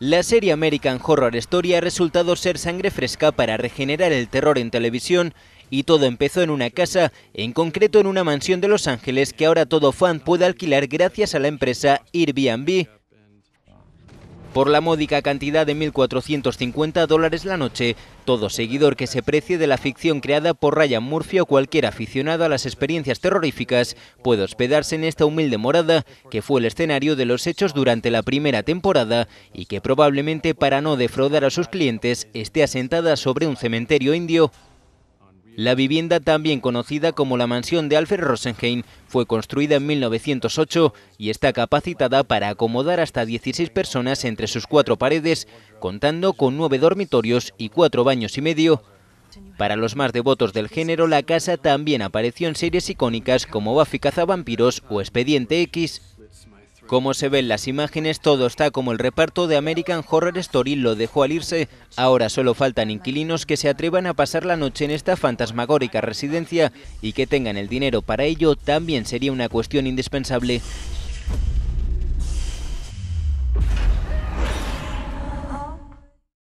La serie American Horror Story ha resultado ser sangre fresca para regenerar el terror en televisión y todo empezó en una casa, en concreto en una mansión de Los Ángeles que ahora todo fan puede alquilar gracias a la empresa Airbnb por la módica cantidad de 1.450 dólares la noche. Todo seguidor que se precie de la ficción creada por Ryan Murphy o cualquier aficionado a las experiencias terroríficas puede hospedarse en esta humilde morada que fue el escenario de los hechos durante la primera temporada y que probablemente para no defraudar a sus clientes esté asentada sobre un cementerio indio la vivienda, también conocida como la mansión de Alfred Rosenheim, fue construida en 1908 y está capacitada para acomodar hasta 16 personas entre sus cuatro paredes, contando con nueve dormitorios y cuatro baños y medio. Para los más devotos del género, la casa también apareció en series icónicas como Buffy cazavampiros o Expediente X. Como se ven las imágenes, todo está como el reparto de American Horror Story lo dejó al irse. Ahora solo faltan inquilinos que se atrevan a pasar la noche en esta fantasmagórica residencia y que tengan el dinero para ello también sería una cuestión indispensable.